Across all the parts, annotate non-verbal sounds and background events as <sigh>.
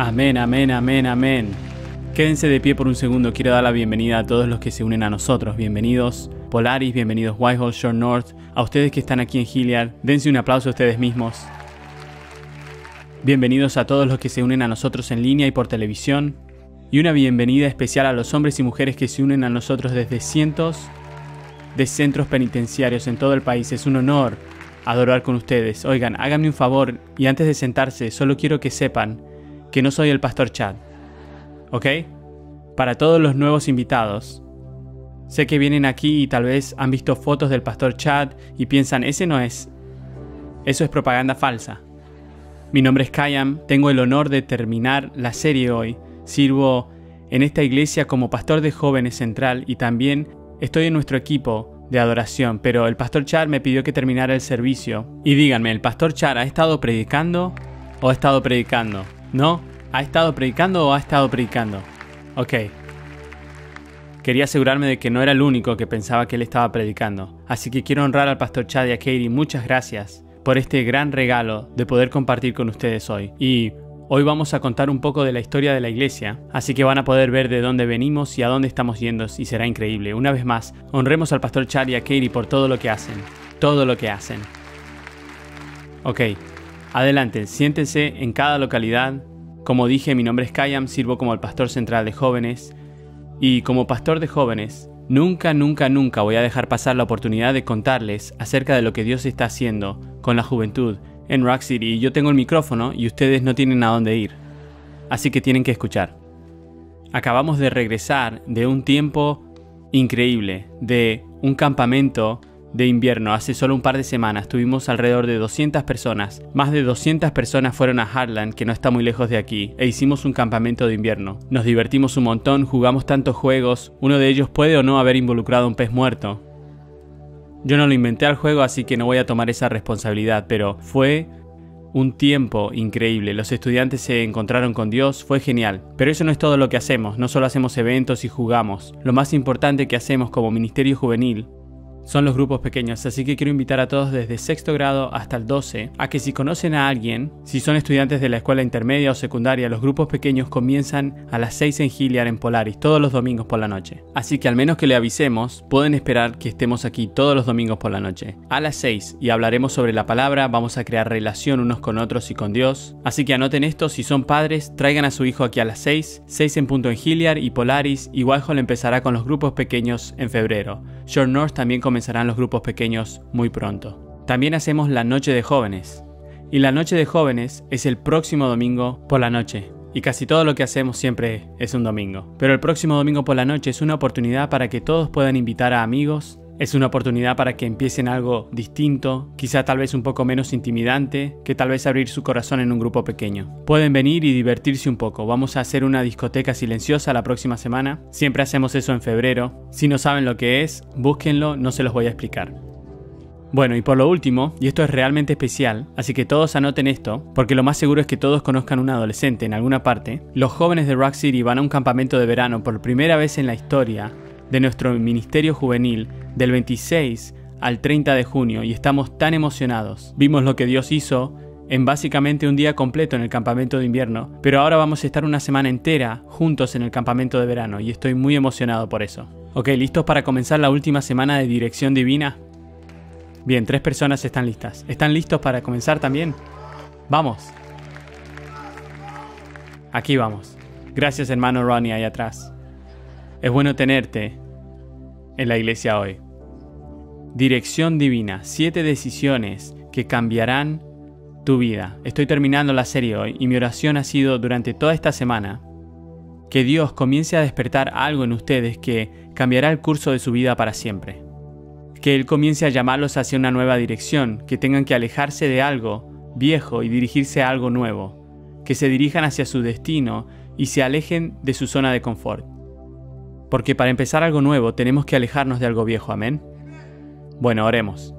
Amén, amén, amén, amén. Quédense de pie por un segundo, quiero dar la bienvenida a todos los que se unen a nosotros. Bienvenidos Polaris, bienvenidos Whitehall, Shore North, a ustedes que están aquí en Hilliard, dense un aplauso a ustedes mismos. Bienvenidos a todos los que se unen a nosotros en línea y por televisión. Y una bienvenida especial a los hombres y mujeres que se unen a nosotros desde cientos de centros penitenciarios en todo el país. Es un honor adorar con ustedes. Oigan, háganme un favor y antes de sentarse, solo quiero que sepan que no soy el pastor Chad. ¿Ok? Para todos los nuevos invitados. Sé que vienen aquí y tal vez han visto fotos del pastor Chad y piensan, ese no es. Eso es propaganda falsa. Mi nombre es Kayam, tengo el honor de terminar la serie hoy. Sirvo en esta iglesia como pastor de jóvenes central y también estoy en nuestro equipo de adoración, pero el pastor Chad me pidió que terminara el servicio. Y díganme, ¿el pastor Chad ha estado predicando o ha estado predicando? ¿No? ¿Ha estado predicando o ha estado predicando? Ok. Quería asegurarme de que no era el único que pensaba que él estaba predicando, así que quiero honrar al pastor Chad y a Katie muchas gracias por este gran regalo de poder compartir con ustedes hoy. Y Hoy vamos a contar un poco de la historia de la iglesia, así que van a poder ver de dónde venimos y a dónde estamos yendo y será increíble. Una vez más, honremos al pastor Chad y a Katie por todo lo que hacen, todo lo que hacen. Ok, Adelante, siéntense en cada localidad. Como dije, mi nombre es Kayam, sirvo como el pastor central de jóvenes. Y como pastor de jóvenes, nunca, nunca, nunca voy a dejar pasar la oportunidad de contarles acerca de lo que Dios está haciendo con la juventud en Rock City. Yo tengo el micrófono y ustedes no tienen a dónde ir. Así que tienen que escuchar. Acabamos de regresar de un tiempo increíble, de un campamento de invierno, hace solo un par de semanas, tuvimos alrededor de 200 personas. Más de 200 personas fueron a Harland, que no está muy lejos de aquí, e hicimos un campamento de invierno. Nos divertimos un montón, jugamos tantos juegos, uno de ellos puede o no haber involucrado a un pez muerto. Yo no lo inventé al juego, así que no voy a tomar esa responsabilidad, pero fue un tiempo increíble. Los estudiantes se encontraron con Dios, fue genial. Pero eso no es todo lo que hacemos, no solo hacemos eventos y jugamos. Lo más importante que hacemos como Ministerio Juvenil son los grupos pequeños, así que quiero invitar a todos desde sexto grado hasta el 12 a que si conocen a alguien, si son estudiantes de la escuela intermedia o secundaria, los grupos pequeños comienzan a las 6 en Gilliard en Polaris todos los domingos por la noche. Así que al menos que le avisemos, pueden esperar que estemos aquí todos los domingos por la noche, a las 6 y hablaremos sobre la palabra, vamos a crear relación unos con otros y con Dios. Así que anoten esto, si son padres, traigan a su hijo aquí a las 6, 6 en punto en Gilliard y Polaris, y guajol empezará con los grupos pequeños en febrero. Short North también comenzarán los grupos pequeños muy pronto. También hacemos la Noche de Jóvenes. Y la Noche de Jóvenes es el próximo domingo por la noche. Y casi todo lo que hacemos siempre es un domingo. Pero el próximo domingo por la noche es una oportunidad para que todos puedan invitar a amigos, es una oportunidad para que empiecen algo distinto, quizá tal vez un poco menos intimidante, que tal vez abrir su corazón en un grupo pequeño. Pueden venir y divertirse un poco. Vamos a hacer una discoteca silenciosa la próxima semana. Siempre hacemos eso en febrero. Si no saben lo que es, búsquenlo, no se los voy a explicar. Bueno, y por lo último, y esto es realmente especial, así que todos anoten esto, porque lo más seguro es que todos conozcan a un adolescente en alguna parte, los jóvenes de Rock City van a un campamento de verano por primera vez en la historia de nuestro ministerio juvenil del 26 al 30 de junio y estamos tan emocionados. Vimos lo que Dios hizo en básicamente un día completo en el campamento de invierno, pero ahora vamos a estar una semana entera juntos en el campamento de verano y estoy muy emocionado por eso. Ok, ¿listos para comenzar la última semana de dirección divina? Bien, tres personas están listas. ¿Están listos para comenzar también? Vamos. Aquí vamos. Gracias hermano Ronnie ahí atrás. Es bueno tenerte en la iglesia hoy. Dirección Divina, siete decisiones que cambiarán tu vida. Estoy terminando la serie hoy y mi oración ha sido durante toda esta semana que Dios comience a despertar algo en ustedes que cambiará el curso de su vida para siempre. Que Él comience a llamarlos hacia una nueva dirección, que tengan que alejarse de algo viejo y dirigirse a algo nuevo, que se dirijan hacia su destino y se alejen de su zona de confort. Porque para empezar algo nuevo tenemos que alejarnos de algo viejo, amén. Bueno, oremos.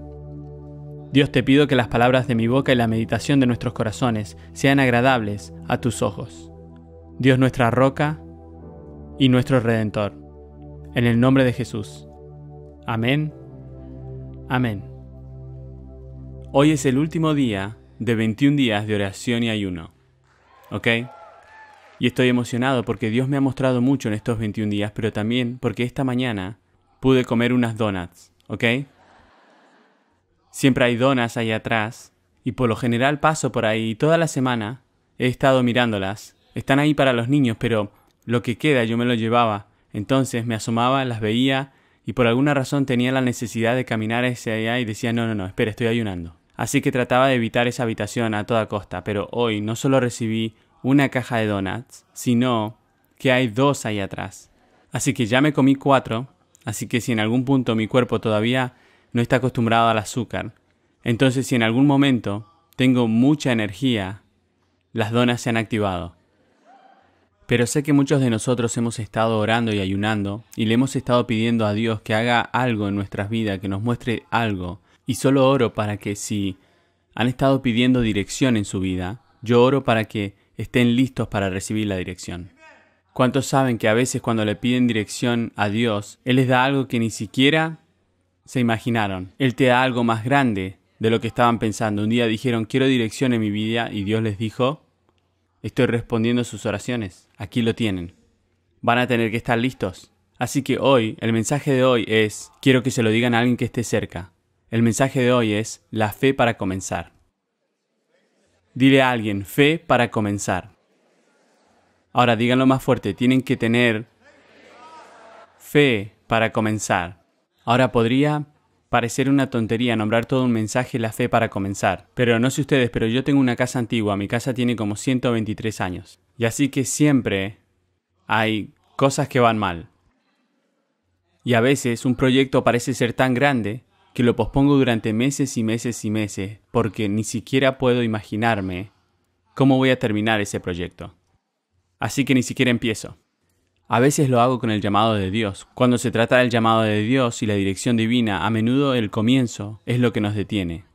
Dios te pido que las palabras de mi boca y la meditación de nuestros corazones sean agradables a tus ojos. Dios nuestra roca y nuestro redentor. En el nombre de Jesús. Amén. Amén. Hoy es el último día de 21 días de oración y ayuno. ¿Ok? Y estoy emocionado porque Dios me ha mostrado mucho en estos 21 días, pero también porque esta mañana pude comer unas donuts. ¿Ok? Siempre hay donas ahí atrás, y por lo general paso por ahí toda la semana. He estado mirándolas. Están ahí para los niños, pero lo que queda yo me lo llevaba. Entonces me asomaba, las veía, y por alguna razón tenía la necesidad de caminar hacia allá y decía, no, no, no, espera, estoy ayunando. Así que trataba de evitar esa habitación a toda costa, pero hoy no solo recibí una caja de donuts, sino que hay dos ahí atrás. Así que ya me comí cuatro, así que si en algún punto mi cuerpo todavía no está acostumbrado al azúcar. Entonces si en algún momento tengo mucha energía, las donas se han activado. Pero sé que muchos de nosotros hemos estado orando y ayunando y le hemos estado pidiendo a Dios que haga algo en nuestras vidas, que nos muestre algo. Y solo oro para que si han estado pidiendo dirección en su vida, yo oro para que estén listos para recibir la dirección. ¿Cuántos saben que a veces cuando le piden dirección a Dios, Él les da algo que ni siquiera se imaginaron. Él te da algo más grande de lo que estaban pensando. Un día dijeron, quiero dirección en mi vida y Dios les dijo, estoy respondiendo sus oraciones. Aquí lo tienen. Van a tener que estar listos. Así que hoy, el mensaje de hoy es, quiero que se lo digan a alguien que esté cerca. El mensaje de hoy es, la fe para comenzar. Dile a alguien, fe para comenzar. Ahora díganlo más fuerte, tienen que tener fe para comenzar. Ahora podría parecer una tontería nombrar todo un mensaje la fe para comenzar, pero no sé ustedes, pero yo tengo una casa antigua, mi casa tiene como 123 años, y así que siempre hay cosas que van mal. Y a veces un proyecto parece ser tan grande que lo pospongo durante meses y meses y meses, porque ni siquiera puedo imaginarme cómo voy a terminar ese proyecto. Así que ni siquiera empiezo. A veces lo hago con el llamado de Dios. Cuando se trata del llamado de Dios y la dirección divina, a menudo el comienzo es lo que nos detiene.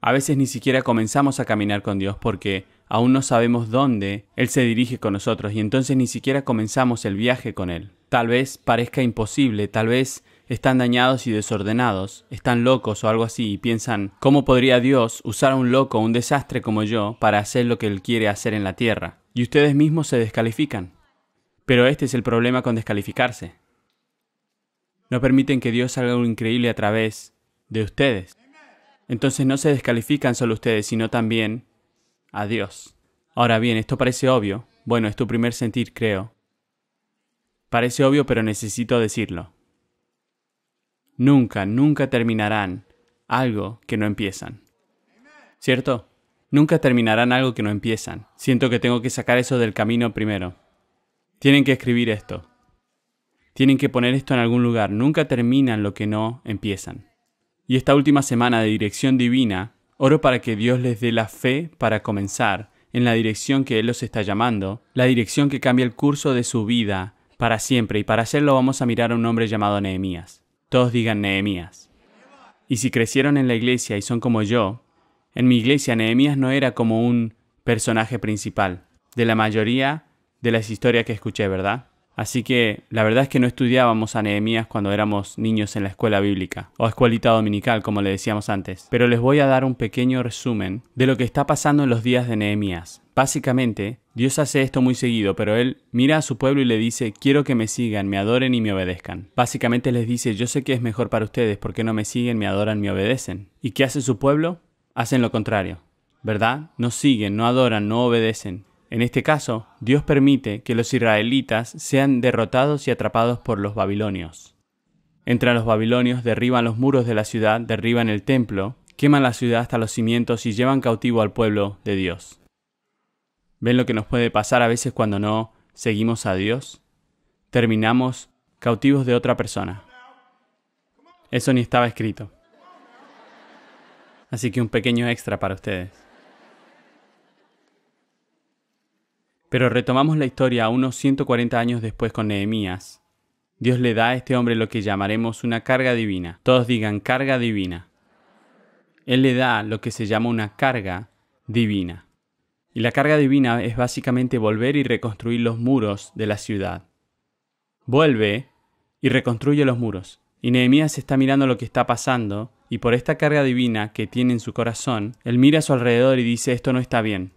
A veces ni siquiera comenzamos a caminar con Dios porque aún no sabemos dónde Él se dirige con nosotros y entonces ni siquiera comenzamos el viaje con Él. Tal vez parezca imposible, tal vez están dañados y desordenados, están locos o algo así y piensan, ¿cómo podría Dios usar a un loco, o un desastre como yo, para hacer lo que Él quiere hacer en la tierra? Y ustedes mismos se descalifican. Pero este es el problema con descalificarse. No permiten que Dios haga algo increíble a través de ustedes. Entonces no se descalifican solo ustedes, sino también a Dios. Ahora bien, esto parece obvio. Bueno, es tu primer sentir, creo. Parece obvio, pero necesito decirlo. Nunca, nunca terminarán algo que no empiezan. ¿Cierto? Nunca terminarán algo que no empiezan. Siento que tengo que sacar eso del camino primero. Tienen que escribir esto. Tienen que poner esto en algún lugar. Nunca terminan lo que no empiezan. Y esta última semana de dirección divina, oro para que Dios les dé la fe para comenzar en la dirección que Él los está llamando, la dirección que cambia el curso de su vida para siempre. Y para hacerlo vamos a mirar a un hombre llamado Nehemías. Todos digan Nehemías. Y si crecieron en la iglesia y son como yo, en mi iglesia Nehemías no era como un personaje principal. De la mayoría de las historias que escuché, ¿verdad? Así que la verdad es que no estudiábamos a Nehemías cuando éramos niños en la escuela bíblica, o escuelita dominical como le decíamos antes, pero les voy a dar un pequeño resumen de lo que está pasando en los días de Nehemías. Básicamente, Dios hace esto muy seguido, pero Él mira a su pueblo y le dice, quiero que me sigan, me adoren y me obedezcan. Básicamente les dice, yo sé que es mejor para ustedes, porque no me siguen, me adoran, me obedecen? ¿Y qué hace su pueblo? Hacen lo contrario, ¿verdad? No siguen, no adoran, no obedecen. En este caso, Dios permite que los israelitas sean derrotados y atrapados por los babilonios. Entran los babilonios, derriban los muros de la ciudad, derriban el templo, queman la ciudad hasta los cimientos y llevan cautivo al pueblo de Dios. ¿Ven lo que nos puede pasar a veces cuando no seguimos a Dios? Terminamos cautivos de otra persona. Eso ni estaba escrito. Así que un pequeño extra para ustedes. Pero retomamos la historia unos 140 años después con Nehemías. Dios le da a este hombre lo que llamaremos una carga divina. Todos digan carga divina. Él le da lo que se llama una carga divina. Y la carga divina es básicamente volver y reconstruir los muros de la ciudad. Vuelve y reconstruye los muros. Y Nehemías está mirando lo que está pasando, y por esta carga divina que tiene en su corazón, él mira a su alrededor y dice, esto no está bien.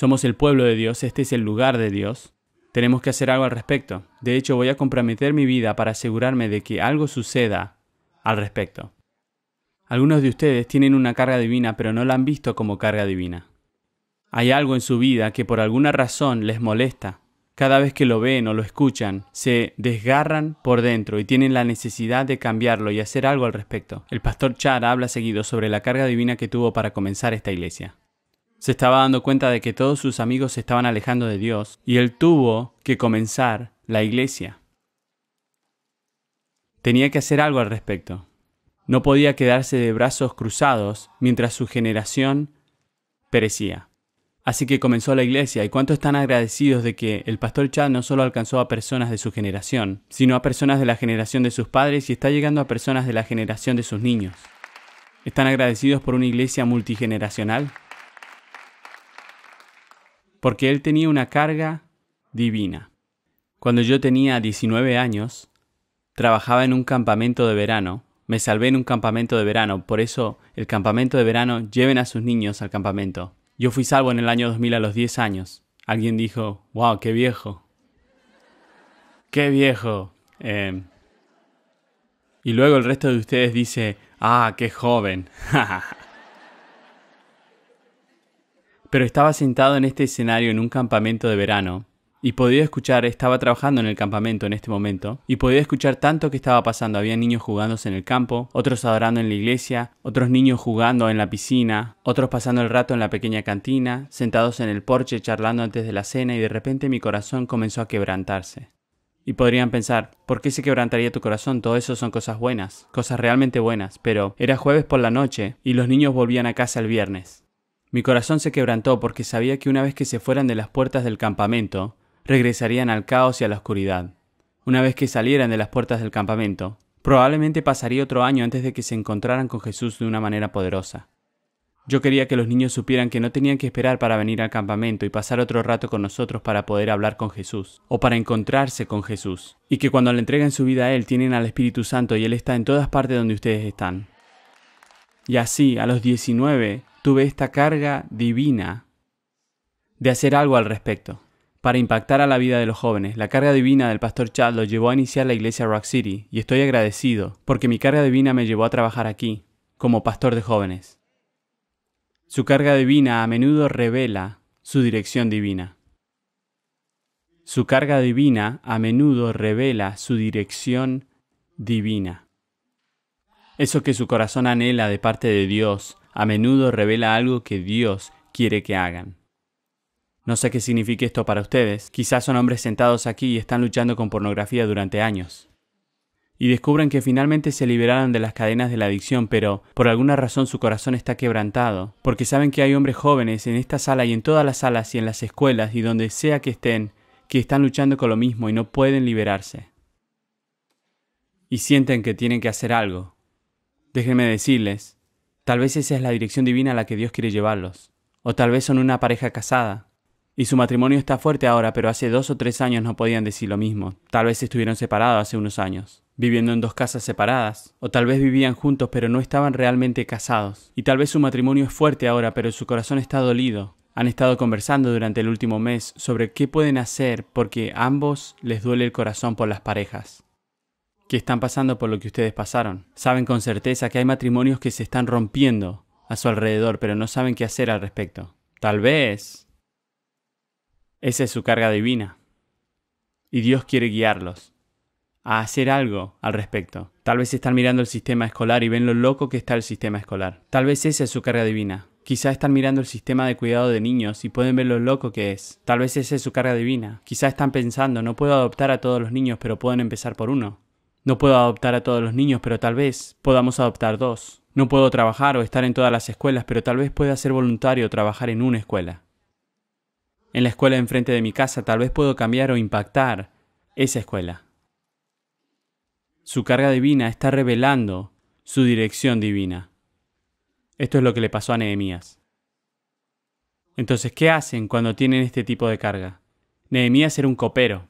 Somos el pueblo de Dios, este es el lugar de Dios. Tenemos que hacer algo al respecto. De hecho, voy a comprometer mi vida para asegurarme de que algo suceda al respecto. Algunos de ustedes tienen una carga divina, pero no la han visto como carga divina. Hay algo en su vida que por alguna razón les molesta. Cada vez que lo ven o lo escuchan, se desgarran por dentro y tienen la necesidad de cambiarlo y hacer algo al respecto. El pastor Char habla seguido sobre la carga divina que tuvo para comenzar esta iglesia. Se estaba dando cuenta de que todos sus amigos se estaban alejando de Dios y él tuvo que comenzar la iglesia. Tenía que hacer algo al respecto. No podía quedarse de brazos cruzados mientras su generación perecía. Así que comenzó la iglesia y cuánto están agradecidos de que el pastor Chad no solo alcanzó a personas de su generación, sino a personas de la generación de sus padres y está llegando a personas de la generación de sus niños. ¿Están agradecidos por una iglesia multigeneracional? porque él tenía una carga divina. Cuando yo tenía 19 años, trabajaba en un campamento de verano. Me salvé en un campamento de verano, por eso el campamento de verano lleven a sus niños al campamento. Yo fui salvo en el año 2000 a los 10 años. Alguien dijo, wow, qué viejo. Qué viejo. Em". y luego el resto de ustedes dice, ah, qué joven. <laughs> Pero estaba sentado en este escenario en un campamento de verano y podía escuchar, estaba trabajando en el campamento en este momento, y podía escuchar tanto que estaba pasando. Había niños jugándose en el campo, otros adorando en la iglesia, otros niños jugando en la piscina, otros pasando el rato en la pequeña cantina, sentados en el porche charlando antes de la cena, y de repente mi corazón comenzó a quebrantarse. Y podrían pensar, ¿por qué se quebrantaría tu corazón? Todo eso son cosas buenas, cosas realmente buenas, pero era jueves por la noche y los niños volvían a casa el viernes. Mi corazón se quebrantó porque sabía que una vez que se fueran de las puertas del campamento, regresarían al caos y a la oscuridad. Una vez que salieran de las puertas del campamento, probablemente pasaría otro año antes de que se encontraran con Jesús de una manera poderosa. Yo quería que los niños supieran que no tenían que esperar para venir al campamento y pasar otro rato con nosotros para poder hablar con Jesús, o para encontrarse con Jesús, y que cuando le entreguen su vida a Él tienen al Espíritu Santo y Él está en todas partes donde ustedes están. Y así, a los 19, tuve esta carga divina de hacer algo al respecto, para impactar a la vida de los jóvenes. La carga divina del pastor Chad lo llevó a iniciar la iglesia Rock City, y estoy agradecido, porque mi carga divina me llevó a trabajar aquí, como pastor de jóvenes. Su carga divina a menudo revela su dirección divina. Su carga divina a menudo revela su dirección divina. Eso que su corazón anhela de parte de Dios a menudo revela algo que Dios quiere que hagan. No sé qué significa esto para ustedes. Quizás son hombres sentados aquí y están luchando con pornografía durante años. Y descubren que finalmente se liberaron de las cadenas de la adicción, pero por alguna razón su corazón está quebrantado, porque saben que hay hombres jóvenes en esta sala y en todas las salas y en las escuelas y donde sea que estén, que están luchando con lo mismo y no pueden liberarse. Y sienten que tienen que hacer algo. Déjenme decirles, Tal vez esa es la dirección divina a la que Dios quiere llevarlos. O tal vez son una pareja casada. Y su matrimonio está fuerte ahora, pero hace dos o tres años no podían decir lo mismo. Tal vez estuvieron separados hace unos años, viviendo en dos casas separadas. O tal vez vivían juntos, pero no estaban realmente casados. Y tal vez su matrimonio es fuerte ahora, pero su corazón está dolido. Han estado conversando durante el último mes sobre qué pueden hacer porque a ambos les duele el corazón por las parejas que están pasando por lo que ustedes pasaron. Saben con certeza que hay matrimonios que se están rompiendo a su alrededor, pero no saben qué hacer al respecto. Tal vez esa es su carga divina. Y Dios quiere guiarlos a hacer algo al respecto. Tal vez están mirando el sistema escolar y ven lo loco que está el sistema escolar. Tal vez esa es su carga divina. Quizá están mirando el sistema de cuidado de niños y pueden ver lo loco que es. Tal vez esa es su carga divina. Quizá están pensando, no puedo adoptar a todos los niños, pero pueden empezar por uno. No puedo adoptar a todos los niños, pero tal vez podamos adoptar dos. No puedo trabajar o estar en todas las escuelas, pero tal vez pueda ser voluntario trabajar en una escuela. En la escuela enfrente de mi casa tal vez puedo cambiar o impactar esa escuela. Su carga divina está revelando su dirección divina. Esto es lo que le pasó a Nehemías. Entonces, ¿qué hacen cuando tienen este tipo de carga? Nehemías era un copero,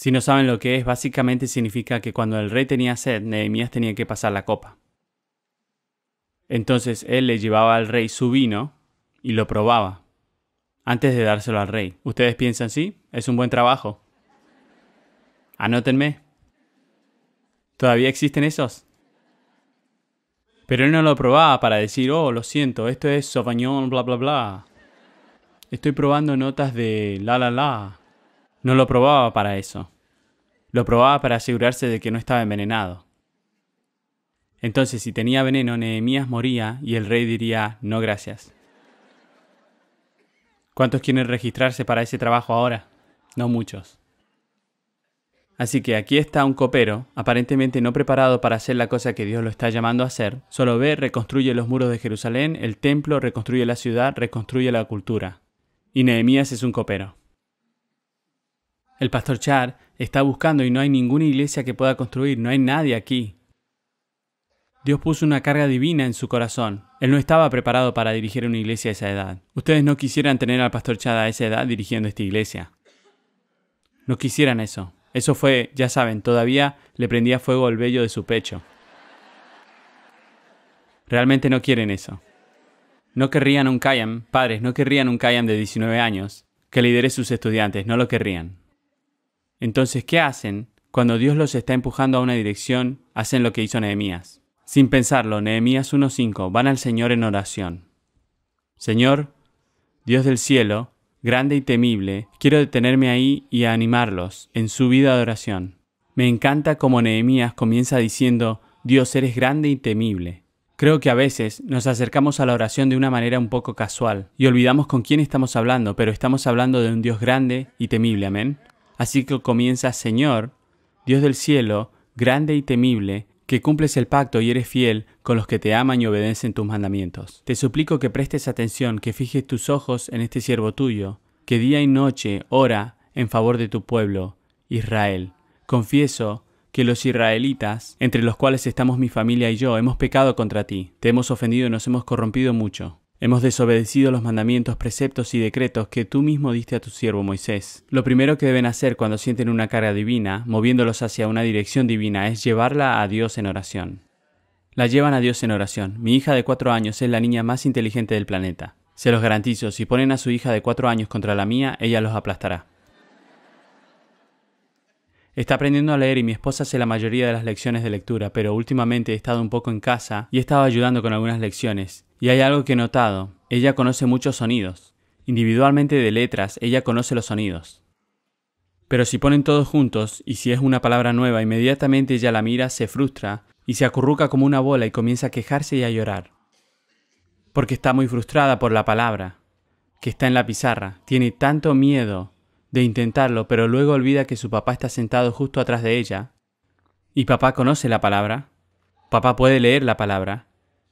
si no saben lo que es, básicamente significa que cuando el rey tenía sed, Nehemías tenía que pasar la copa. Entonces él le llevaba al rey su vino y lo probaba antes de dárselo al rey. ¿Ustedes piensan, sí? Es un buen trabajo. Anótenme. ¿Todavía existen esos? Pero él no lo probaba para decir, oh, lo siento, esto es Sauvignon, bla, bla, bla. Estoy probando notas de la, la, la. No lo probaba para eso. Lo probaba para asegurarse de que no estaba envenenado. Entonces, si tenía veneno, Nehemías moría y el rey diría, no gracias. ¿Cuántos quieren registrarse para ese trabajo ahora? No muchos. Así que aquí está un copero, aparentemente no preparado para hacer la cosa que Dios lo está llamando a hacer. Solo ve, reconstruye los muros de Jerusalén, el templo, reconstruye la ciudad, reconstruye la cultura. Y Nehemías es un copero. El pastor Chad está buscando y no hay ninguna iglesia que pueda construir, no hay nadie aquí. Dios puso una carga divina en su corazón. Él no estaba preparado para dirigir una iglesia a esa edad. Ustedes no quisieran tener al pastor Chad a esa edad dirigiendo esta iglesia. No quisieran eso. Eso fue, ya saben, todavía le prendía fuego el vello de su pecho. Realmente no quieren eso. No querrían un Kayam, padres, no querrían un Kayam de 19 años que lidere sus estudiantes, no lo querrían. Entonces, ¿qué hacen? Cuando Dios los está empujando a una dirección, hacen lo que hizo Nehemías. Sin pensarlo, Nehemías 1.5, van al Señor en oración. Señor, Dios del cielo, grande y temible, quiero detenerme ahí y animarlos en su vida de oración. Me encanta como Nehemías comienza diciendo, Dios eres grande y temible. Creo que a veces nos acercamos a la oración de una manera un poco casual y olvidamos con quién estamos hablando, pero estamos hablando de un Dios grande y temible, amén. Así que comienza, Señor, Dios del cielo, grande y temible, que cumples el pacto y eres fiel con los que te aman y obedecen tus mandamientos. Te suplico que prestes atención, que fijes tus ojos en este siervo tuyo, que día y noche ora en favor de tu pueblo, Israel. Confieso que los israelitas, entre los cuales estamos mi familia y yo, hemos pecado contra ti, te hemos ofendido y nos hemos corrompido mucho. Hemos desobedecido los mandamientos, preceptos y decretos que tú mismo diste a tu siervo Moisés. Lo primero que deben hacer cuando sienten una carga divina, moviéndolos hacia una dirección divina, es llevarla a Dios en oración. La llevan a Dios en oración. Mi hija de cuatro años es la niña más inteligente del planeta. Se los garantizo, si ponen a su hija de cuatro años contra la mía, ella los aplastará. Está aprendiendo a leer y mi esposa hace la mayoría de las lecciones de lectura, pero últimamente he estado un poco en casa y he estado ayudando con algunas lecciones. Y hay algo que he notado. Ella conoce muchos sonidos. Individualmente de letras, ella conoce los sonidos. Pero si ponen todos juntos, y si es una palabra nueva, inmediatamente ella la mira, se frustra, y se acurruca como una bola y comienza a quejarse y a llorar. Porque está muy frustrada por la palabra, que está en la pizarra, tiene tanto miedo de intentarlo, pero luego olvida que su papá está sentado justo atrás de ella. Y papá conoce la palabra. Papá puede leer la palabra.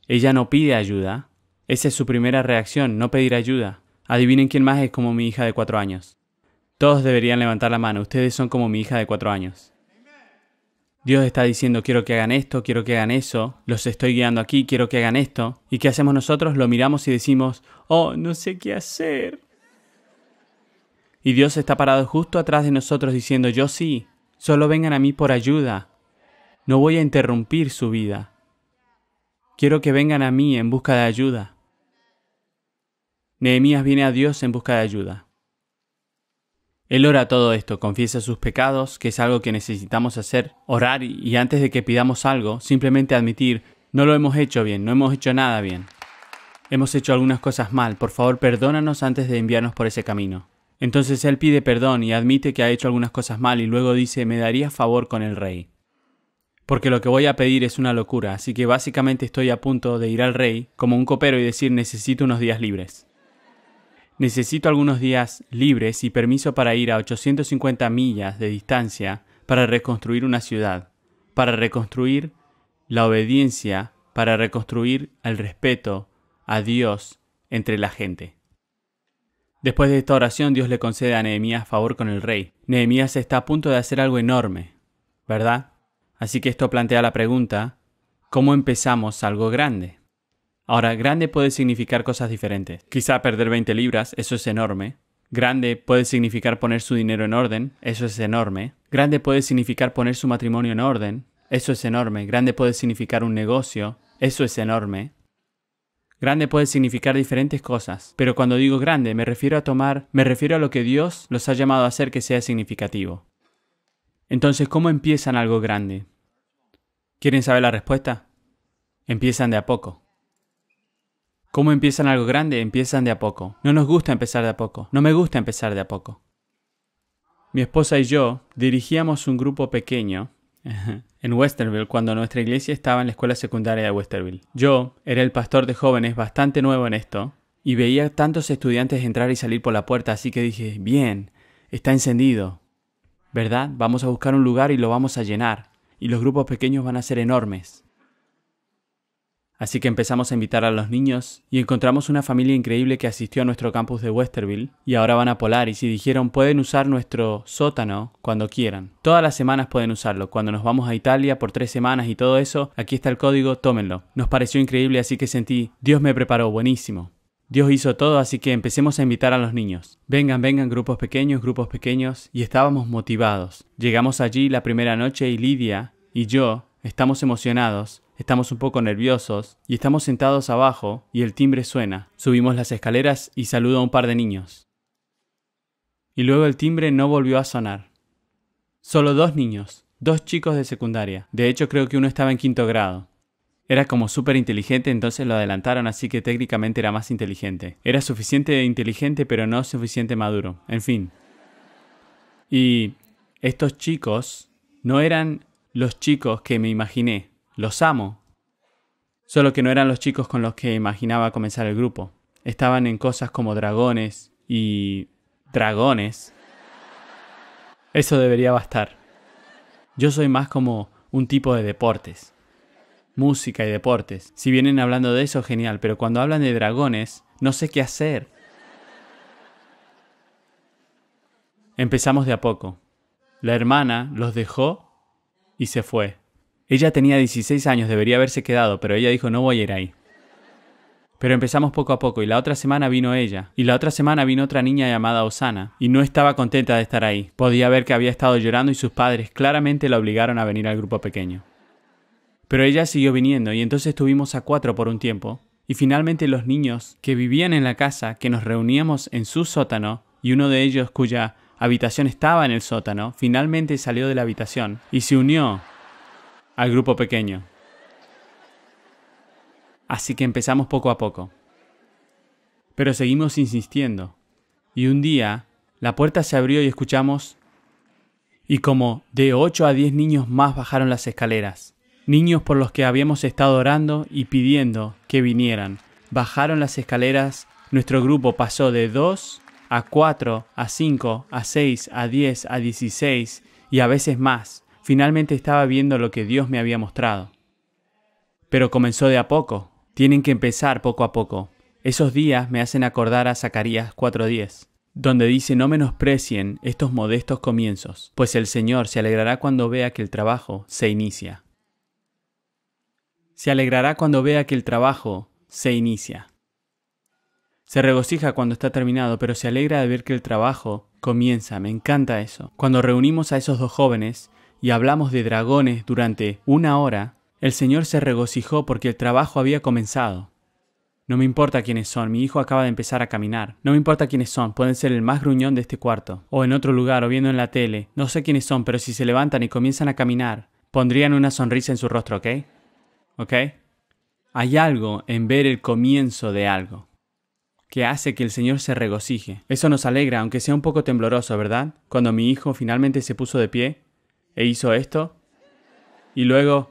Ella no pide ayuda. Esa es su primera reacción, no pedir ayuda. Adivinen quién más es como mi hija de cuatro años. Todos deberían levantar la mano. Ustedes son como mi hija de cuatro años. Dios está diciendo, quiero que hagan esto, quiero que hagan eso, los estoy guiando aquí, quiero que hagan esto. ¿Y qué hacemos nosotros? Lo miramos y decimos, oh, no sé qué hacer. Y Dios está parado justo atrás de nosotros diciendo, yo sí, solo vengan a mí por ayuda. No voy a interrumpir su vida. Quiero que vengan a mí en busca de ayuda. Nehemías viene a Dios en busca de ayuda. Él ora todo esto, confiesa sus pecados, que es algo que necesitamos hacer, orar y antes de que pidamos algo, simplemente admitir, no lo hemos hecho bien, no hemos hecho nada bien. Hemos hecho algunas cosas mal, por favor perdónanos antes de enviarnos por ese camino. Entonces él pide perdón y admite que ha hecho algunas cosas mal y luego dice, me daría favor con el rey. Porque lo que voy a pedir es una locura, así que básicamente estoy a punto de ir al rey como un copero y decir necesito unos días libres. Necesito algunos días libres y permiso para ir a 850 millas de distancia para reconstruir una ciudad, para reconstruir la obediencia, para reconstruir el respeto a Dios entre la gente. Después de esta oración, Dios le concede a Nehemías favor con el rey. Nehemías está a punto de hacer algo enorme, ¿verdad? Así que esto plantea la pregunta, ¿cómo empezamos algo grande? Ahora, grande puede significar cosas diferentes. Quizá perder 20 libras, eso es enorme. Grande puede significar poner su dinero en orden, eso es enorme. Grande puede significar poner su matrimonio en orden, eso es enorme. Grande puede significar un negocio, eso es enorme. Grande puede significar diferentes cosas, pero cuando digo grande me refiero a tomar, me refiero a lo que Dios los ha llamado a hacer que sea significativo. Entonces, ¿cómo empiezan algo grande? ¿Quieren saber la respuesta? Empiezan de a poco. ¿Cómo empiezan algo grande? Empiezan de a poco. No nos gusta empezar de a poco. No me gusta empezar de a poco. Mi esposa y yo dirigíamos un grupo pequeño <laughs> en Westerville cuando nuestra iglesia estaba en la escuela secundaria de Westerville. Yo era el pastor de jóvenes bastante nuevo en esto y veía tantos estudiantes entrar y salir por la puerta, así que dije, bien, está encendido. ¿Verdad? Vamos a buscar un lugar y lo vamos a llenar. Y los grupos pequeños van a ser enormes. Así que empezamos a invitar a los niños y encontramos una familia increíble que asistió a nuestro campus de Westerville y ahora van a Polaris y dijeron pueden usar nuestro sótano cuando quieran. Todas las semanas pueden usarlo. Cuando nos vamos a Italia por tres semanas y todo eso, aquí está el código, tómenlo. Nos pareció increíble así que sentí, Dios me preparó, buenísimo. Dios hizo todo, así que empecemos a invitar a los niños. Vengan, vengan, grupos pequeños, grupos pequeños, y estábamos motivados. Llegamos allí la primera noche y Lidia y yo estamos emocionados Estamos un poco nerviosos y estamos sentados abajo y el timbre suena. Subimos las escaleras y saludo a un par de niños. Y luego el timbre no volvió a sonar. Solo dos niños, dos chicos de secundaria. De hecho creo que uno estaba en quinto grado. Era como súper inteligente, entonces lo adelantaron, así que técnicamente era más inteligente. Era suficiente inteligente, pero no suficiente maduro. En fin. Y estos chicos no eran los chicos que me imaginé. Los amo. Solo que no eran los chicos con los que imaginaba comenzar el grupo. Estaban en cosas como dragones y... dragones. Eso debería bastar. Yo soy más como un tipo de deportes. Música y deportes. Si vienen hablando de eso, genial, pero cuando hablan de dragones, no sé qué hacer. Empezamos de a poco. La hermana los dejó y se fue. Ella tenía 16 años, debería haberse quedado, pero ella dijo, no voy a ir ahí. Pero empezamos poco a poco y la otra semana vino ella, y la otra semana vino otra niña llamada Osana, y no estaba contenta de estar ahí. Podía ver que había estado llorando y sus padres claramente la obligaron a venir al grupo pequeño. Pero ella siguió viniendo y entonces estuvimos a cuatro por un tiempo, y finalmente los niños que vivían en la casa, que nos reuníamos en su sótano, y uno de ellos cuya habitación estaba en el sótano, finalmente salió de la habitación y se unió al grupo pequeño. Así que empezamos poco a poco. Pero seguimos insistiendo. Y un día, la puerta se abrió y escuchamos... Y como de 8 a 10 niños más bajaron las escaleras. Niños por los que habíamos estado orando y pidiendo que vinieran. Bajaron las escaleras, nuestro grupo pasó de 2 a 4, a 5, a 6, a 10, a 16 y a veces más. Finalmente estaba viendo lo que Dios me había mostrado. Pero comenzó de a poco. Tienen que empezar poco a poco. Esos días me hacen acordar a Zacarías 4:10, donde dice no menosprecien estos modestos comienzos, pues el Señor se alegrará cuando vea que el trabajo se inicia. Se alegrará cuando vea que el trabajo se inicia. Se regocija cuando está terminado, pero se alegra de ver que el trabajo comienza. Me encanta eso. Cuando reunimos a esos dos jóvenes, y hablamos de dragones durante una hora, el Señor se regocijó porque el trabajo había comenzado. No me importa quiénes son, mi hijo acaba de empezar a caminar. No me importa quiénes son, pueden ser el más gruñón de este cuarto, o en otro lugar, o viendo en la tele. No sé quiénes son, pero si se levantan y comienzan a caminar, pondrían una sonrisa en su rostro, ¿ok? ¿Ok? Hay algo en ver el comienzo de algo que hace que el Señor se regocije. Eso nos alegra, aunque sea un poco tembloroso, ¿verdad? Cuando mi hijo finalmente se puso de pie, e hizo esto. Y luego...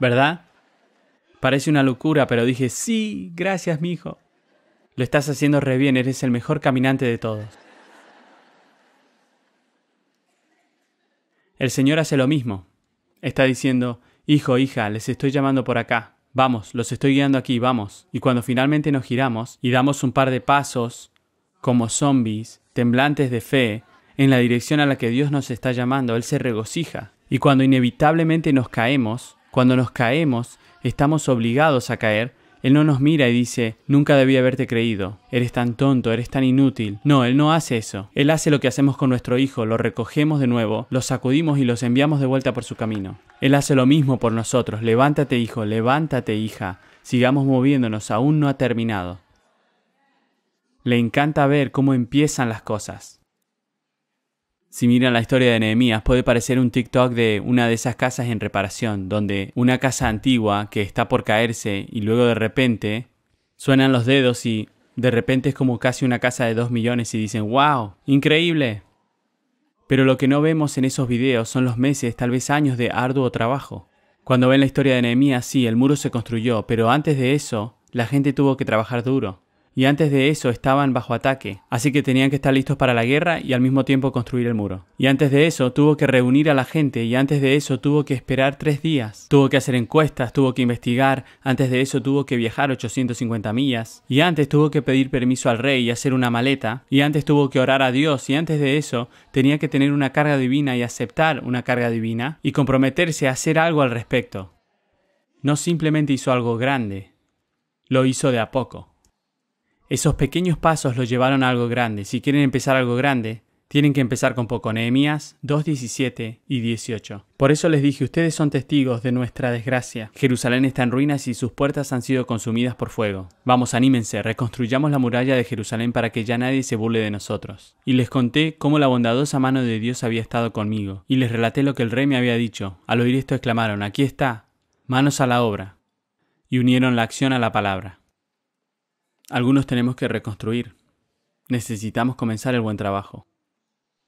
¿Verdad? Parece una locura, pero dije, sí, gracias, mi hijo. Lo estás haciendo re bien, eres el mejor caminante de todos. El Señor hace lo mismo. Está diciendo, hijo, hija, les estoy llamando por acá. Vamos, los estoy guiando aquí, vamos. Y cuando finalmente nos giramos y damos un par de pasos, como zombies, temblantes de fe, en la dirección a la que Dios nos está llamando, Él se regocija. Y cuando inevitablemente nos caemos, cuando nos caemos, estamos obligados a caer, Él no nos mira y dice, nunca debí haberte creído, eres tan tonto, eres tan inútil. No, Él no hace eso. Él hace lo que hacemos con nuestro hijo, lo recogemos de nuevo, lo sacudimos y los enviamos de vuelta por su camino. Él hace lo mismo por nosotros, levántate hijo, levántate hija, sigamos moviéndonos, aún no ha terminado. Le encanta ver cómo empiezan las cosas. Si miran la historia de Nehemías, puede parecer un TikTok de una de esas casas en reparación, donde una casa antigua que está por caerse y luego de repente suenan los dedos y de repente es como casi una casa de 2 millones y dicen, wow, increíble. Pero lo que no vemos en esos videos son los meses, tal vez años de arduo trabajo. Cuando ven la historia de Nehemías, sí, el muro se construyó, pero antes de eso, la gente tuvo que trabajar duro y antes de eso estaban bajo ataque, así que tenían que estar listos para la guerra y al mismo tiempo construir el muro. Y antes de eso tuvo que reunir a la gente y antes de eso tuvo que esperar tres días. Tuvo que hacer encuestas, tuvo que investigar, antes de eso tuvo que viajar 850 millas, y antes tuvo que pedir permiso al rey y hacer una maleta, y antes tuvo que orar a Dios y antes de eso tenía que tener una carga divina y aceptar una carga divina y comprometerse a hacer algo al respecto. No simplemente hizo algo grande, lo hizo de a poco. Esos pequeños pasos los llevaron a algo grande. Si quieren empezar algo grande, tienen que empezar con poco. Nehemías 2.17 y 18. Por eso les dije, ustedes son testigos de nuestra desgracia. Jerusalén está en ruinas y sus puertas han sido consumidas por fuego. Vamos, anímense, reconstruyamos la muralla de Jerusalén para que ya nadie se burle de nosotros. Y les conté cómo la bondadosa mano de Dios había estado conmigo. Y les relaté lo que el rey me había dicho. Al oír esto exclamaron, aquí está, manos a la obra. Y unieron la acción a la palabra. Algunos tenemos que reconstruir. Necesitamos comenzar el buen trabajo.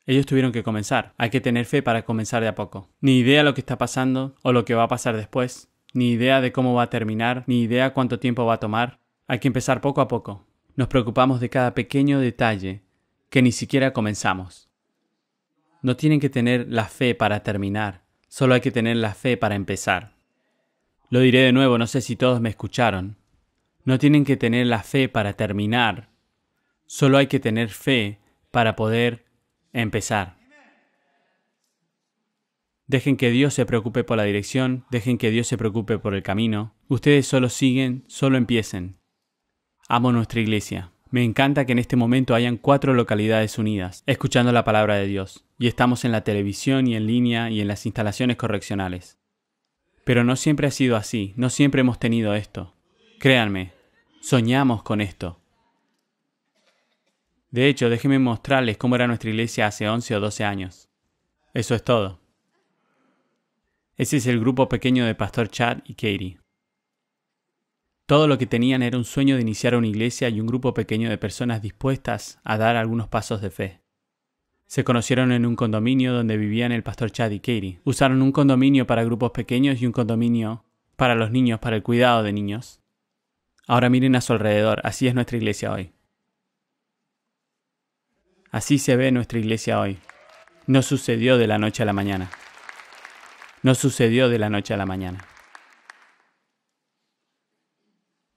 Ellos tuvieron que comenzar. Hay que tener fe para comenzar de a poco. Ni idea lo que está pasando o lo que va a pasar después. Ni idea de cómo va a terminar. Ni idea cuánto tiempo va a tomar. Hay que empezar poco a poco. Nos preocupamos de cada pequeño detalle que ni siquiera comenzamos. No tienen que tener la fe para terminar. Solo hay que tener la fe para empezar. Lo diré de nuevo, no sé si todos me escucharon. No tienen que tener la fe para terminar, solo hay que tener fe para poder empezar. Dejen que Dios se preocupe por la dirección, dejen que Dios se preocupe por el camino. Ustedes solo siguen, solo empiecen. Amo nuestra iglesia. Me encanta que en este momento hayan cuatro localidades unidas, escuchando la palabra de Dios, y estamos en la televisión y en línea y en las instalaciones correccionales. Pero no siempre ha sido así, no siempre hemos tenido esto. Créanme, soñamos con esto. De hecho, déjenme mostrarles cómo era nuestra iglesia hace 11 o 12 años. Eso es todo. Ese es el grupo pequeño de Pastor Chad y Katie. Todo lo que tenían era un sueño de iniciar una iglesia y un grupo pequeño de personas dispuestas a dar algunos pasos de fe. Se conocieron en un condominio donde vivían el pastor Chad y Katie. Usaron un condominio para grupos pequeños y un condominio para los niños, para el cuidado de niños. Ahora miren a su alrededor, así es nuestra iglesia hoy. Así se ve nuestra iglesia hoy. No sucedió de la noche a la mañana. No sucedió de la noche a la mañana.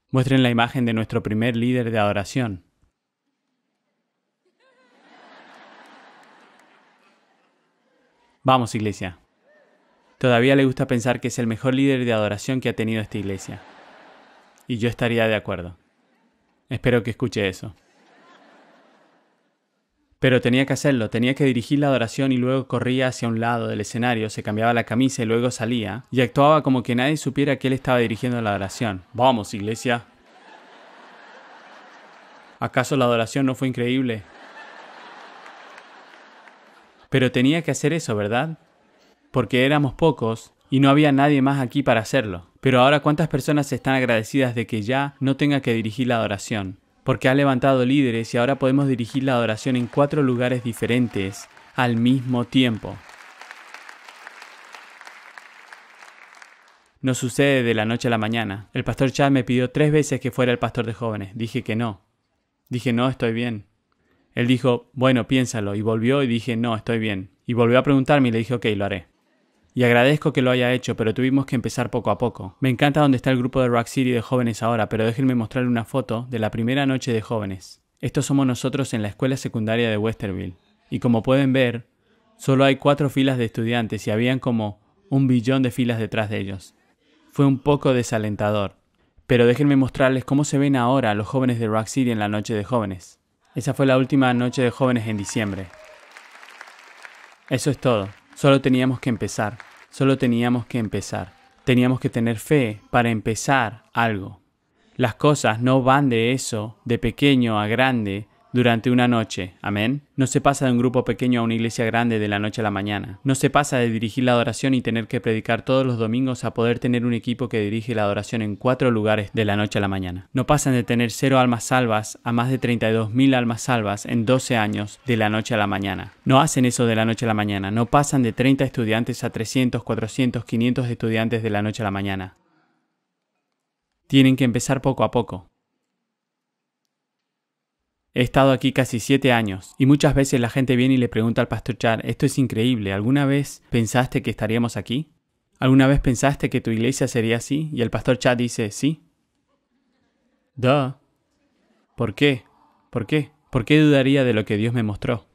Muestren la imagen de nuestro primer líder de adoración. Vamos, iglesia. Todavía le gusta pensar que es el mejor líder de adoración que ha tenido esta iglesia. Y yo estaría de acuerdo. Espero que escuche eso. Pero tenía que hacerlo, tenía que dirigir la adoración y luego corría hacia un lado del escenario, se cambiaba la camisa y luego salía, y actuaba como que nadie supiera que él estaba dirigiendo la adoración. Vamos, iglesia. ¿Acaso la adoración no fue increíble? Pero tenía que hacer eso, ¿verdad? Porque éramos pocos y no había nadie más aquí para hacerlo. Pero ahora cuántas personas están agradecidas de que ya no tenga que dirigir la adoración, porque ha levantado líderes y ahora podemos dirigir la adoración en cuatro lugares diferentes al mismo tiempo. No sucede de la noche a la mañana. El pastor Chad me pidió tres veces que fuera el pastor de jóvenes. Dije que no. Dije no, estoy bien. Él dijo, bueno, piénsalo, y volvió y dije, no, estoy bien. Y volvió a preguntarme y le dije, ok, lo haré. Y agradezco que lo haya hecho, pero tuvimos que empezar poco a poco. Me encanta donde está el grupo de Rock City de jóvenes ahora, pero déjenme mostrarles una foto de la primera noche de jóvenes. Estos somos nosotros en la escuela secundaria de Westerville. Y como pueden ver, solo hay cuatro filas de estudiantes y habían como un billón de filas detrás de ellos. Fue un poco desalentador. Pero déjenme mostrarles cómo se ven ahora los jóvenes de Rock City en la noche de jóvenes. Esa fue la última noche de jóvenes en diciembre. Eso es todo. Solo teníamos que empezar. Solo teníamos que empezar. Teníamos que tener fe para empezar algo. Las cosas no van de eso, de pequeño a grande, durante una noche. Amén. No se pasa de un grupo pequeño a una iglesia grande de la noche a la mañana. No se pasa de dirigir la adoración y tener que predicar todos los domingos a poder tener un equipo que dirige la adoración en cuatro lugares de la noche a la mañana. No pasan de tener cero almas salvas a más de 32.000 almas salvas en 12 años de la noche a la mañana. No hacen eso de la noche a la mañana. No pasan de 30 estudiantes a 300, 400, 500 estudiantes de la noche a la mañana. Tienen que empezar poco a poco. He estado aquí casi siete años y muchas veces la gente viene y le pregunta al pastor Chad, esto es increíble, ¿alguna vez pensaste que estaríamos aquí? ¿Alguna vez pensaste que tu iglesia sería así? Y el pastor Chad dice, sí. Duh. ¿Por qué? ¿Por qué? ¿Por qué dudaría de lo que Dios me mostró?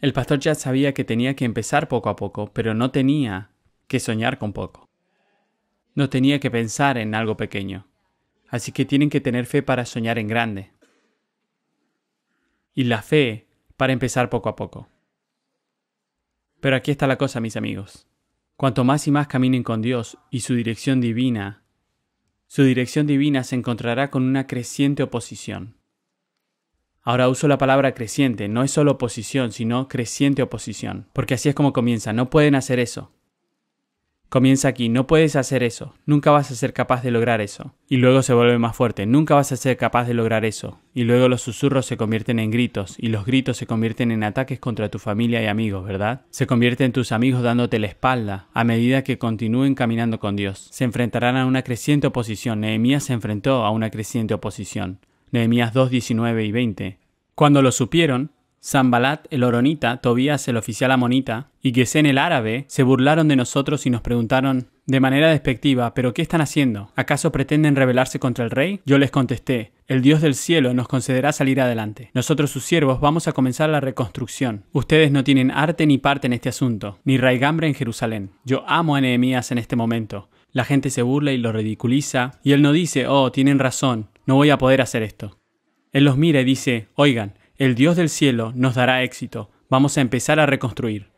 El pastor Chad sabía que tenía que empezar poco a poco, pero no tenía que soñar con poco. No tenía que pensar en algo pequeño. Así que tienen que tener fe para soñar en grande y la fe para empezar poco a poco. Pero aquí está la cosa, mis amigos. Cuanto más y más caminen con Dios y su dirección divina, su dirección divina se encontrará con una creciente oposición. Ahora uso la palabra creciente, no es solo oposición, sino creciente oposición, porque así es como comienza, no pueden hacer eso. Comienza aquí, no puedes hacer eso, nunca vas a ser capaz de lograr eso. Y luego se vuelve más fuerte, nunca vas a ser capaz de lograr eso. Y luego los susurros se convierten en gritos, y los gritos se convierten en ataques contra tu familia y amigos, ¿verdad? Se convierten tus amigos dándote la espalda, a medida que continúen caminando con Dios. Se enfrentarán a una creciente oposición, Nehemías se enfrentó a una creciente oposición. Nehemías 2, 19 y 20. Cuando lo supieron, Zambalat el Oronita, Tobías el oficial amonita y Gesén el árabe se burlaron de nosotros y nos preguntaron de manera despectiva, ¿pero qué están haciendo? ¿Acaso pretenden rebelarse contra el rey? Yo les contesté, el Dios del cielo nos concederá salir adelante. Nosotros sus siervos vamos a comenzar la reconstrucción. Ustedes no tienen arte ni parte en este asunto, ni raigambre en Jerusalén. Yo amo a Nehemías en este momento. La gente se burla y lo ridiculiza, y él no dice, oh, tienen razón, no voy a poder hacer esto. Él los mira y dice, oigan, el Dios del cielo nos dará éxito. Vamos a empezar a reconstruir.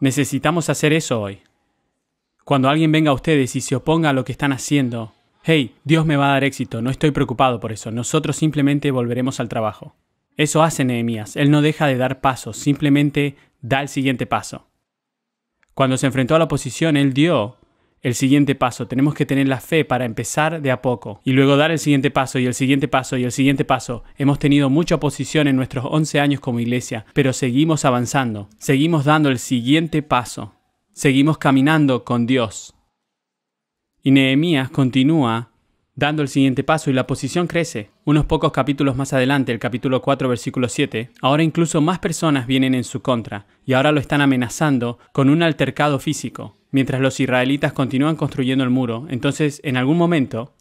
Necesitamos hacer eso hoy. Cuando alguien venga a ustedes y se oponga a lo que están haciendo, hey, Dios me va a dar éxito, no estoy preocupado por eso, nosotros simplemente volveremos al trabajo. Eso hace Nehemías, él no deja de dar pasos, simplemente da el siguiente paso. Cuando se enfrentó a la oposición, él dio el siguiente paso. Tenemos que tener la fe para empezar de a poco y luego dar el siguiente paso y el siguiente paso y el siguiente paso. Hemos tenido mucha oposición en nuestros 11 años como iglesia, pero seguimos avanzando, seguimos dando el siguiente paso, seguimos caminando con Dios. Y Nehemías continúa dando el siguiente paso y la posición crece. Unos pocos capítulos más adelante, el capítulo 4, versículo 7, ahora incluso más personas vienen en su contra y ahora lo están amenazando con un altercado físico mientras los israelitas continúan construyendo el muro. Entonces, en algún momento,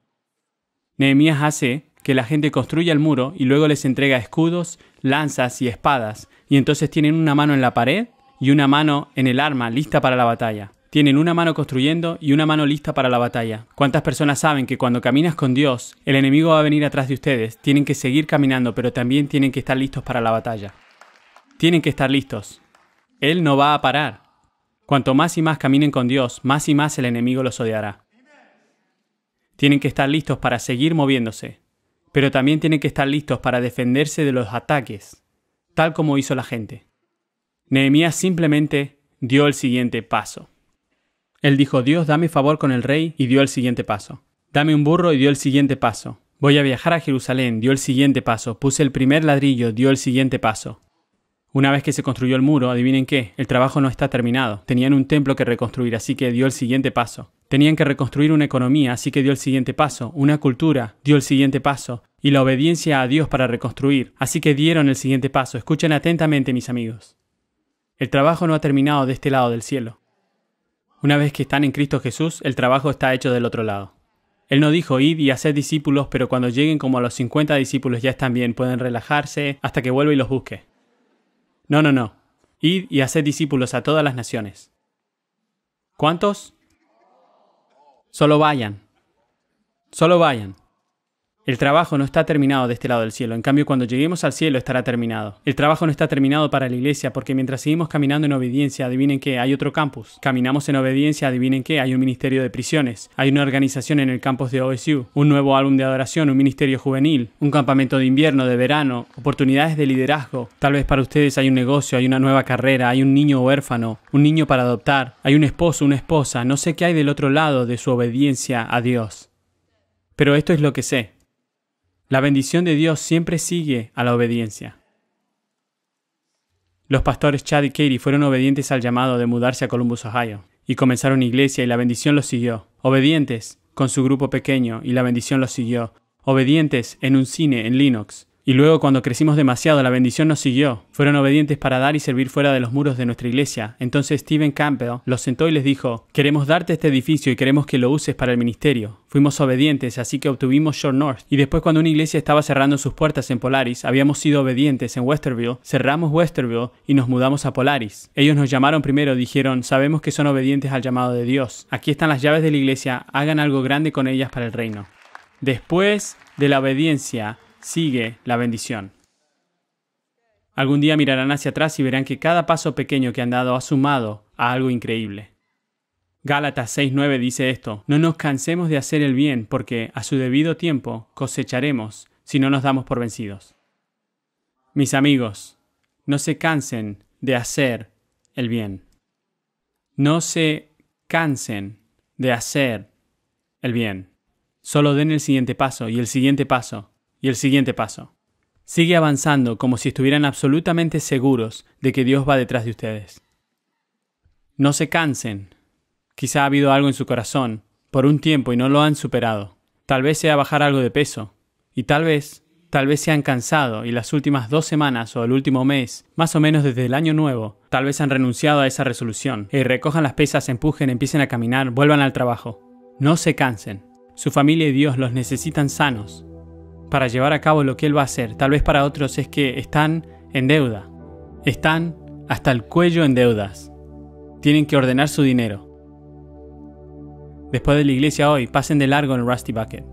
Nehemías hace que la gente construya el muro y luego les entrega escudos, lanzas y espadas, y entonces tienen una mano en la pared y una mano en el arma lista para la batalla. Tienen una mano construyendo y una mano lista para la batalla. ¿Cuántas personas saben que cuando caminas con Dios, el enemigo va a venir atrás de ustedes? Tienen que seguir caminando, pero también tienen que estar listos para la batalla. Tienen que estar listos. Él no va a parar. Cuanto más y más caminen con Dios, más y más el enemigo los odiará. Tienen que estar listos para seguir moviéndose, pero también tienen que estar listos para defenderse de los ataques, tal como hizo la gente. Nehemías simplemente dio el siguiente paso. Él dijo, Dios, dame favor con el rey, y dio el siguiente paso. Dame un burro, y dio el siguiente paso. Voy a viajar a Jerusalén, dio el siguiente paso. Puse el primer ladrillo, dio el siguiente paso. Una vez que se construyó el muro, adivinen qué, el trabajo no está terminado. Tenían un templo que reconstruir, así que dio el siguiente paso. Tenían que reconstruir una economía, así que dio el siguiente paso. Una cultura, dio el siguiente paso. Y la obediencia a Dios para reconstruir, así que dieron el siguiente paso. Escuchen atentamente, mis amigos. El trabajo no ha terminado de este lado del cielo. Una vez que están en Cristo Jesús, el trabajo está hecho del otro lado. Él no dijo id y haced discípulos, pero cuando lleguen como a los 50 discípulos ya están bien, pueden relajarse hasta que vuelva y los busque. No, no, no. Id y haced discípulos a todas las naciones. ¿Cuántos? Solo vayan. Solo vayan. El trabajo no está terminado de este lado del cielo, en cambio cuando lleguemos al cielo estará terminado. El trabajo no está terminado para la iglesia porque mientras seguimos caminando en obediencia, adivinen que hay otro campus. Caminamos en obediencia, adivinen que hay un ministerio de prisiones, hay una organización en el campus de OSU, un nuevo álbum de adoración, un ministerio juvenil, un campamento de invierno, de verano, oportunidades de liderazgo. Tal vez para ustedes hay un negocio, hay una nueva carrera, hay un niño huérfano, un niño para adoptar, hay un esposo, una esposa, no sé qué hay del otro lado de su obediencia a Dios. Pero esto es lo que sé. La bendición de Dios siempre sigue a la obediencia. Los pastores Chad y Katie fueron obedientes al llamado de mudarse a Columbus, Ohio, y comenzaron iglesia y la bendición los siguió. Obedientes con su grupo pequeño y la bendición los siguió. Obedientes en un cine en Linux y luego cuando crecimos demasiado, la bendición nos siguió. Fueron obedientes para dar y servir fuera de los muros de nuestra iglesia. Entonces Stephen Campbell los sentó y les dijo, queremos darte este edificio y queremos que lo uses para el ministerio. Fuimos obedientes, así que obtuvimos Short North. Y después cuando una iglesia estaba cerrando sus puertas en Polaris, habíamos sido obedientes en Westerville, cerramos Westerville y nos mudamos a Polaris. Ellos nos llamaron primero, dijeron, sabemos que son obedientes al llamado de Dios. Aquí están las llaves de la iglesia, hagan algo grande con ellas para el reino. Después de la obediencia, Sigue la bendición. Algún día mirarán hacia atrás y verán que cada paso pequeño que han dado ha sumado a algo increíble. Gálatas 6:9 dice esto, no nos cansemos de hacer el bien porque a su debido tiempo cosecharemos si no nos damos por vencidos. Mis amigos, no se cansen de hacer el bien. No se cansen de hacer el bien. Solo den el siguiente paso y el siguiente paso y el siguiente paso. Sigue avanzando como si estuvieran absolutamente seguros de que Dios va detrás de ustedes. No se cansen. Quizá ha habido algo en su corazón por un tiempo y no lo han superado. Tal vez sea bajar algo de peso. Y tal vez, tal vez se han cansado y las últimas dos semanas o el último mes, más o menos desde el año nuevo, tal vez han renunciado a esa resolución. Y eh, recojan las pesas, empujen, empiecen a caminar, vuelvan al trabajo. No se cansen. Su familia y Dios los necesitan sanos para llevar a cabo lo que él va a hacer. Tal vez para otros es que están en deuda. Están hasta el cuello en deudas. Tienen que ordenar su dinero. Después de la iglesia hoy, pasen de largo en Rusty Bucket.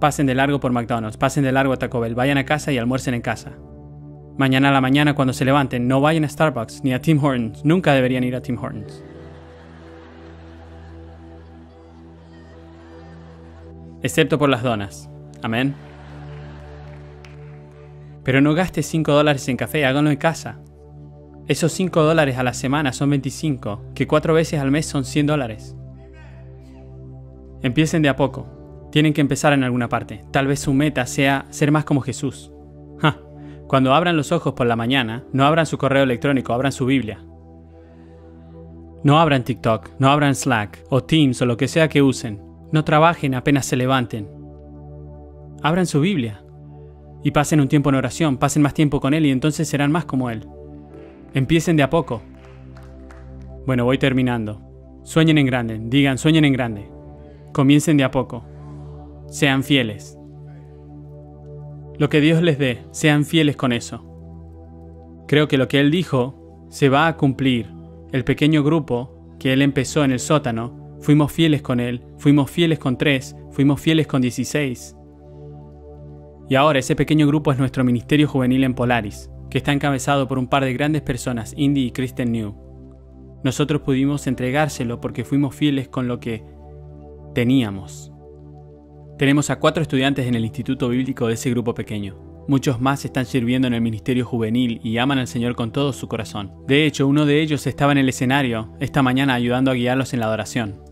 Pasen de largo por McDonald's, pasen de largo a Taco Bell, vayan a casa y almuercen en casa. Mañana a la mañana cuando se levanten, no vayan a Starbucks ni a Tim Hortons. Nunca deberían ir a Tim Hortons. Excepto por las donas. Amén. Pero no gastes 5 dólares en café, háganlo en casa. Esos 5 dólares a la semana son 25, que 4 veces al mes son 100 dólares. Empiecen de a poco. Tienen que empezar en alguna parte. Tal vez su meta sea ser más como Jesús. Cuando abran los ojos por la mañana, no abran su correo electrónico, abran su Biblia. No abran TikTok, no abran Slack o Teams o lo que sea que usen. No trabajen apenas se levanten. Abran su Biblia, y pasen un tiempo en oración, pasen más tiempo con Él y entonces serán más como Él. Empiecen de a poco. Bueno, voy terminando. Sueñen en grande, digan, sueñen en grande. Comiencen de a poco. Sean fieles. Lo que Dios les dé, sean fieles con eso. Creo que lo que Él dijo se va a cumplir. El pequeño grupo que Él empezó en el sótano, fuimos fieles con Él, fuimos fieles con tres, fuimos fieles con dieciséis. Y ahora ese pequeño grupo es nuestro Ministerio Juvenil en Polaris, que está encabezado por un par de grandes personas, Indy y Kristen New. Nosotros pudimos entregárselo porque fuimos fieles con lo que teníamos. Tenemos a cuatro estudiantes en el Instituto Bíblico de ese grupo pequeño. Muchos más están sirviendo en el Ministerio Juvenil y aman al Señor con todo su corazón. De hecho, uno de ellos estaba en el escenario esta mañana ayudando a guiarlos en la adoración.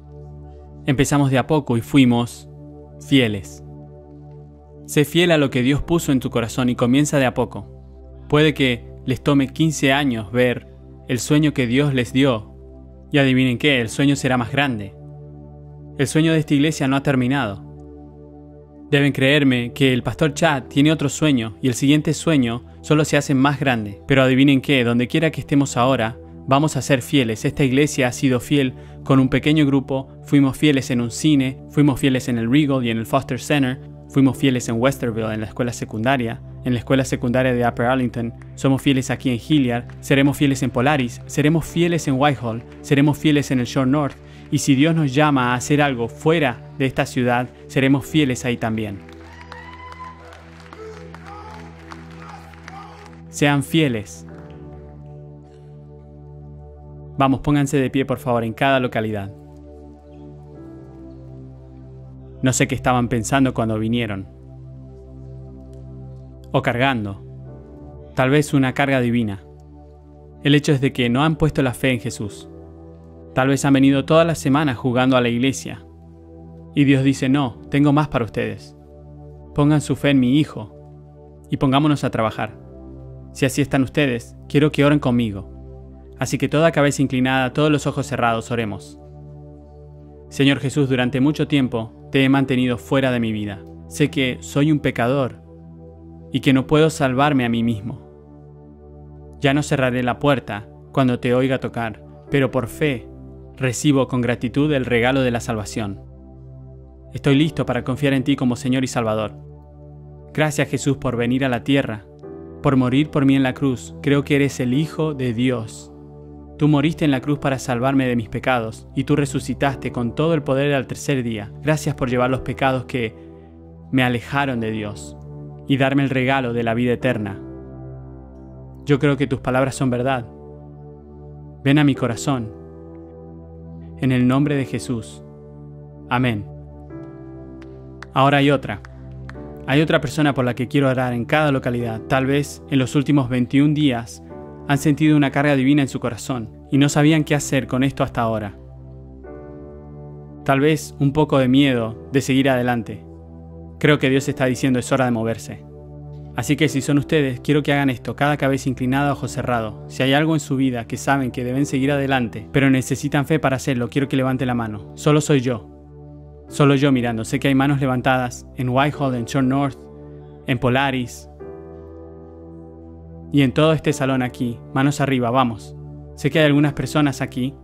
Empezamos de a poco y fuimos fieles. Sé fiel a lo que Dios puso en tu corazón y comienza de a poco. Puede que les tome 15 años ver el sueño que Dios les dio. Y adivinen qué, el sueño será más grande. El sueño de esta iglesia no ha terminado. Deben creerme que el pastor Chad tiene otro sueño y el siguiente sueño solo se hace más grande. Pero adivinen qué, donde quiera que estemos ahora, vamos a ser fieles. Esta iglesia ha sido fiel con un pequeño grupo, fuimos fieles en un cine, fuimos fieles en el Regal y en el Foster Center, Fuimos fieles en Westerville, en la escuela secundaria, en la escuela secundaria de Upper Arlington, somos fieles aquí en Hilliard, seremos fieles en Polaris, seremos fieles en Whitehall, seremos fieles en el Shore North, y si Dios nos llama a hacer algo fuera de esta ciudad, seremos fieles ahí también. Sean fieles. Vamos, pónganse de pie por favor en cada localidad. No sé qué estaban pensando cuando vinieron. O cargando. Tal vez una carga divina. El hecho es de que no han puesto la fe en Jesús. Tal vez han venido todas las semanas jugando a la iglesia. Y Dios dice, no, tengo más para ustedes. Pongan su fe en mi Hijo y pongámonos a trabajar. Si así están ustedes, quiero que oren conmigo. Así que toda cabeza inclinada, todos los ojos cerrados, oremos. Señor Jesús, durante mucho tiempo te he mantenido fuera de mi vida. Sé que soy un pecador y que no puedo salvarme a mí mismo. Ya no cerraré la puerta cuando te oiga tocar, pero por fe recibo con gratitud el regalo de la salvación. Estoy listo para confiar en ti como Señor y Salvador. Gracias Jesús por venir a la tierra, por morir por mí en la cruz. Creo que eres el Hijo de Dios. Tú moriste en la cruz para salvarme de mis pecados, y tú resucitaste con todo el poder al tercer día. Gracias por llevar los pecados que me alejaron de Dios y darme el regalo de la vida eterna. Yo creo que tus palabras son verdad. Ven a mi corazón. En el nombre de Jesús. Amén. Ahora hay otra. Hay otra persona por la que quiero orar en cada localidad. Tal vez en los últimos 21 días han sentido una carga divina en su corazón y no sabían qué hacer con esto hasta ahora. Tal vez un poco de miedo de seguir adelante. Creo que Dios está diciendo es hora de moverse. Así que si son ustedes, quiero que hagan esto, cada cabeza inclinada, ojo cerrado. Si hay algo en su vida que saben que deben seguir adelante, pero necesitan fe para hacerlo, quiero que levante la mano. Solo soy yo. Solo yo mirando. Sé que hay manos levantadas en Whitehall, en Shore North, en Polaris, y en todo este salón aquí, manos arriba, vamos. Sé que hay algunas personas aquí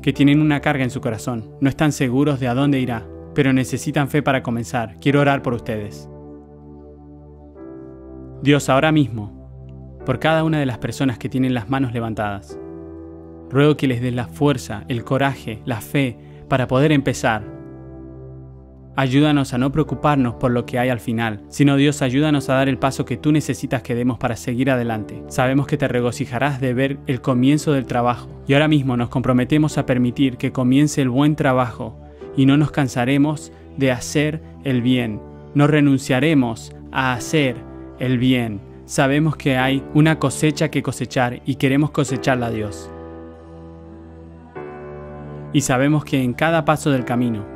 que tienen una carga en su corazón, no están seguros de a dónde irá, pero necesitan fe para comenzar. Quiero orar por ustedes. Dios, ahora mismo, por cada una de las personas que tienen las manos levantadas, ruego que les des la fuerza, el coraje, la fe para poder empezar Ayúdanos a no preocuparnos por lo que hay al final, sino Dios ayúdanos a dar el paso que tú necesitas que demos para seguir adelante. Sabemos que te regocijarás de ver el comienzo del trabajo, y ahora mismo nos comprometemos a permitir que comience el buen trabajo, y no nos cansaremos de hacer el bien. No renunciaremos a hacer el bien. Sabemos que hay una cosecha que cosechar y queremos cosecharla a Dios. Y sabemos que en cada paso del camino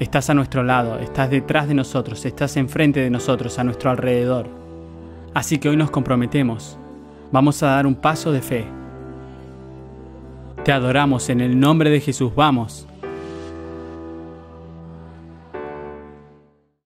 Estás a nuestro lado, estás detrás de nosotros, estás enfrente de nosotros, a nuestro alrededor. Así que hoy nos comprometemos. Vamos a dar un paso de fe. Te adoramos en el nombre de Jesús, vamos.